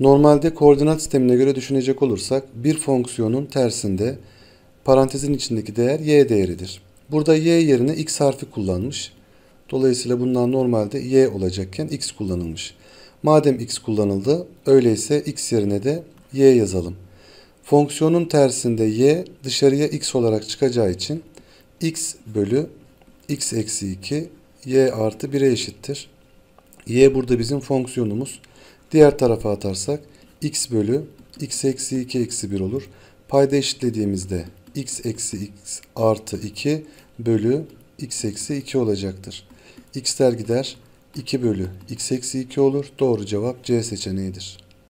Normalde koordinat sistemine göre düşünecek olursak bir fonksiyonun tersinde parantezin içindeki değer y değeridir. Burada y yerine x harfi kullanmış. Dolayısıyla bundan normalde y olacakken x kullanılmış. Madem x kullanıldı öyleyse x yerine de y yazalım. Fonksiyonun tersinde y dışarıya x olarak çıkacağı için x bölü x eksi 2 y artı 1'e eşittir. y burada bizim fonksiyonumuz. Diğer tarafa atarsak x bölü x eksi 2 eksi 1 olur. Payda eşitlediğimizde x eksi x artı 2 bölü x eksi 2 olacaktır. x'ler gider 2 bölü x eksi 2 olur. Doğru cevap C seçeneğidir.